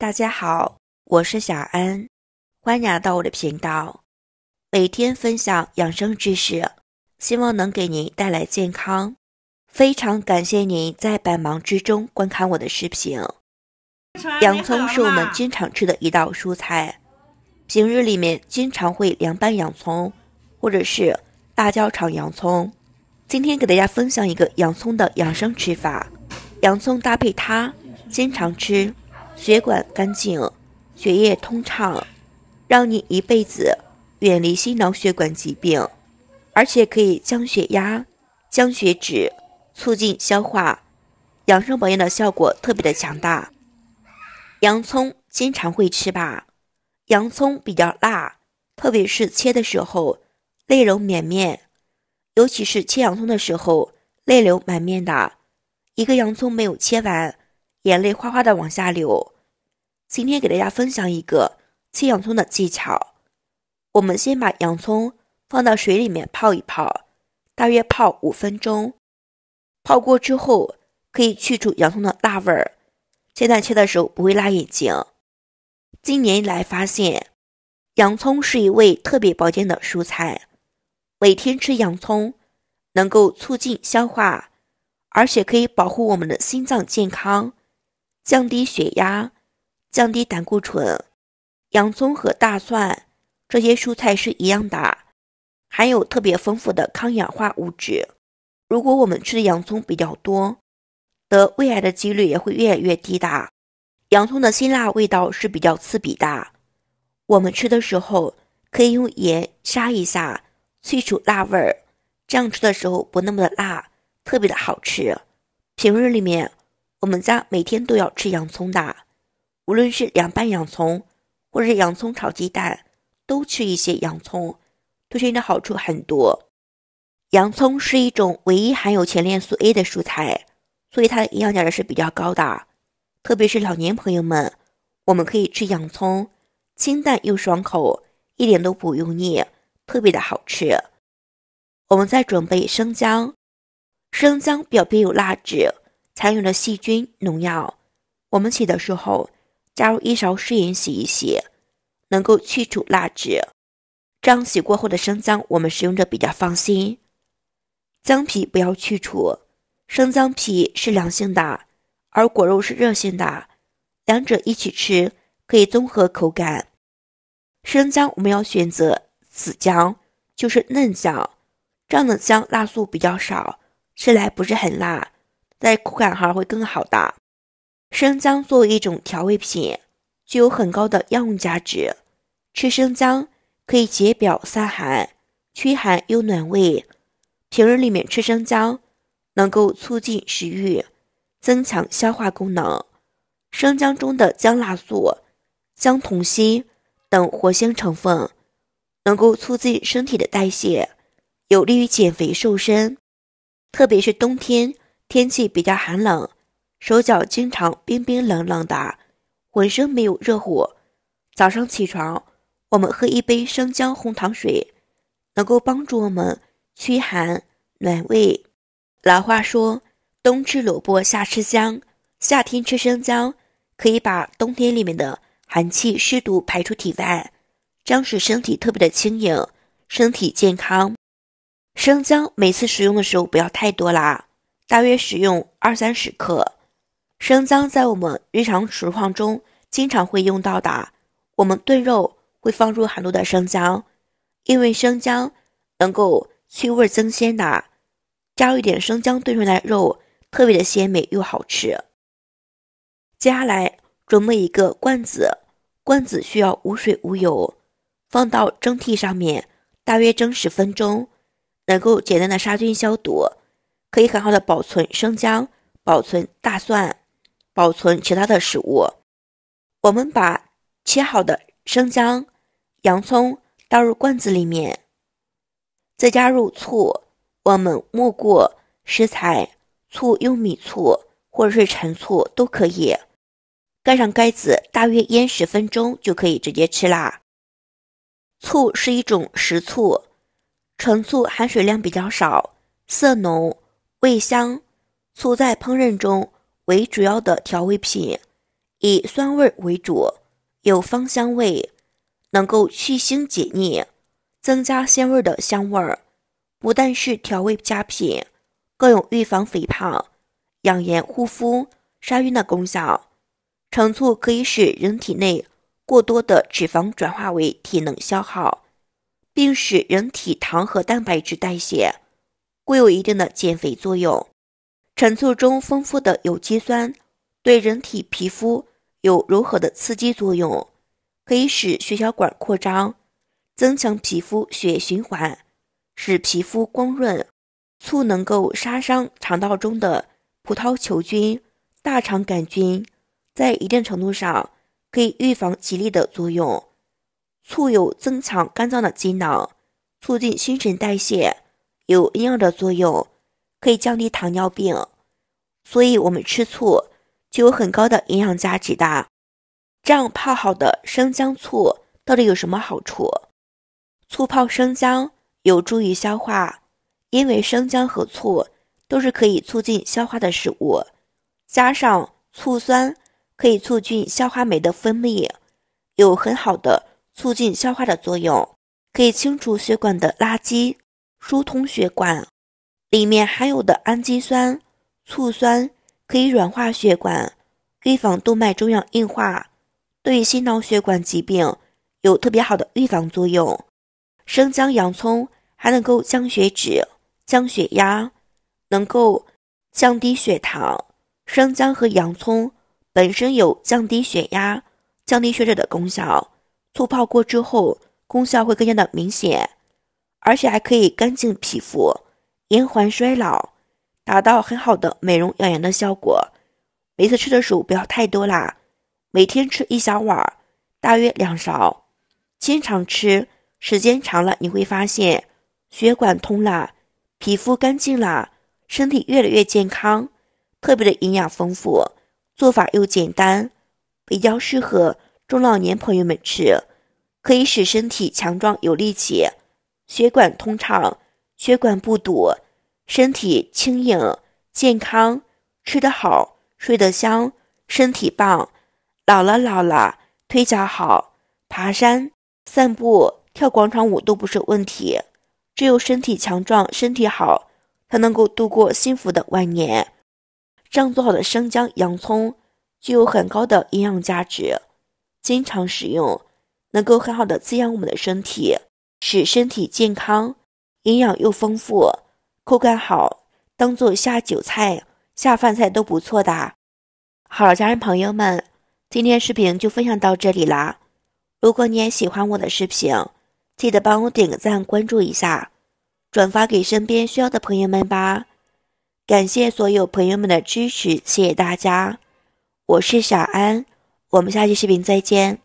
大家好，我是小安，欢迎来到我的频道，每天分享养生知识，希望能给您带来健康。非常感谢您在百忙之中观看我的视频。洋葱是我们经常吃的一道蔬菜，平日里面经常会凉拌洋葱，或者是辣椒炒洋葱。今天给大家分享一个洋葱的养生吃法，洋葱搭配它，经常吃。血管干净，血液通畅，让你一辈子远离心脑血管疾病，而且可以降血压、降血脂，促进消化，养生保健的效果特别的强大。洋葱经常会吃吧？洋葱比较辣，特别是切的时候泪流满面，尤其是切洋葱的时候泪流满面的，一个洋葱没有切完。眼泪哗哗的往下流。今天给大家分享一个切洋葱的技巧。我们先把洋葱放到水里面泡一泡，大约泡五分钟。泡过之后可以去除洋葱的辣味儿，切在切的时候不会辣眼睛。近年来发现，洋葱是一味特别保健的蔬菜。每天吃洋葱能够促进消化，而且可以保护我们的心脏健康。降低血压，降低胆固醇。洋葱和大蒜这些蔬菜是一样的，含有特别丰富的抗氧化物质。如果我们吃的洋葱比较多，得胃癌的几率也会越来越低的。洋葱的辛辣味道是比较刺鼻的，我们吃的时候可以用盐杀一下，去除辣味儿，这样吃的时候不那么的辣，特别的好吃。平日里面。我们家每天都要吃洋葱的，无论是凉拌洋葱，或者洋葱炒鸡蛋，都吃一些洋葱，对身体的好处很多。洋葱是一种唯一含有前链素 A 的蔬菜，所以它的营养价值是比较高的。特别是老年朋友们，我们可以吃洋葱，清淡又爽口，一点都不油腻，特别的好吃。我们再准备生姜，生姜表皮有蜡质。残留的细菌、农药，我们洗的时候加入一勺食盐洗一洗，能够去除蜡质。这样洗过后的生姜，我们使用着比较放心。姜皮不要去除，生姜皮是凉性的，而果肉是热性的，两者一起吃可以综合口感。生姜我们要选择紫姜，就是嫩姜，这样的姜辣素比较少，吃来不是很辣。在口感还会更好的。生姜作为一种调味品，具有很高的药用价值。吃生姜可以解表散寒、驱寒又暖胃。平日里面吃生姜能够促进食欲、增强消化功能。生姜中的姜辣素、姜酮锌等活性成分能够促进身体的代谢，有利于减肥瘦身。特别是冬天。天气比较寒冷，手脚经常冰冰冷冷的，浑身没有热乎。早上起床，我们喝一杯生姜红糖水，能够帮助我们驱寒暖胃。老话说：“冬吃萝卜，夏吃姜。”夏天吃生姜，可以把冬天里面的寒气湿毒排出体外，这样使身体特别的轻盈，身体健康。生姜每次食用的时候不要太多啦。大约使用二三十克生姜，在我们日常厨房中经常会用到的。我们炖肉会放入很多的生姜，因为生姜能够去味增鲜的，加入一点生姜炖出来的肉特别的鲜美又好吃。接下来准备一个罐子，罐子需要无水无油，放到蒸屉上面，大约蒸十分钟，能够简单的杀菌消毒。可以很好的保存生姜、保存大蒜、保存其他的食物。我们把切好的生姜、洋葱倒入罐子里面，再加入醋，我们没过食材。醋用米醋或者是陈醋都可以。盖上盖子，大约腌十分钟就可以直接吃啦。醋是一种食醋，陈醋含水量比较少，色浓。味香醋在烹饪中为主要的调味品，以酸味为主，有芳香味，能够去腥解腻，增加鲜味的香味。不但是调味佳品，更有预防肥胖、养颜护肤、杀菌的功效。陈醋可以使人体内过多的脂肪转化为体能消耗，并使人体糖和蛋白质代谢。会有一定的减肥作用。陈醋中丰富的有机酸对人体皮肤有柔和的刺激作用，可以使血小管扩张，增强皮肤血液循环，使皮肤光润。醋能够杀伤肠道中的葡萄球菌、大肠杆菌，在一定程度上可以预防疾病的作用。醋有增强肝脏的机能，促进新陈代谢。有营养的作用，可以降低糖尿病，所以我们吃醋就有很高的营养价值的。这样泡好的生姜醋到底有什么好处？醋泡生姜有助于消化，因为生姜和醋都是可以促进消化的食物，加上醋酸可以促进消化酶的分泌，有很好的促进消化的作用，可以清除血管的垃圾。疏通血管，里面含有的氨基酸、醋酸可以软化血管，预防动脉粥样硬化，对于心脑血管疾病有特别好的预防作用。生姜、洋葱还能够降血脂、降血压，能够降低血糖。生姜和洋葱本身有降低血压、降低血脂的功效，醋泡过之后，功效会更加的明显。而且还可以干净皮肤，延缓衰老，达到很好的美容养颜的效果。每次吃的时候不要太多啦，每天吃一小碗，大约两勺，经常吃，时间长了你会发现血管通啦，皮肤干净啦，身体越来越健康。特别的营养丰富，做法又简单，比较适合中老年朋友们吃，可以使身体强壮有力气。血管通畅，血管不堵，身体轻盈，健康，吃得好，睡得香，身体棒。老了老了，腿脚好，爬山、散步、跳广场舞都不是问题。只有身体强壮，身体好，才能够度过幸福的晚年。这样做好的生姜、洋葱具有很高的营养价值，经常食用能够很好的滋养我们的身体。使身体健康，营养又丰富，口感好，当做下酒菜、下饭菜都不错的。好，家人朋友们，今天视频就分享到这里啦。如果你也喜欢我的视频，记得帮我点个赞，关注一下，转发给身边需要的朋友们吧。感谢所有朋友们的支持，谢谢大家。我是小安，我们下期视频再见。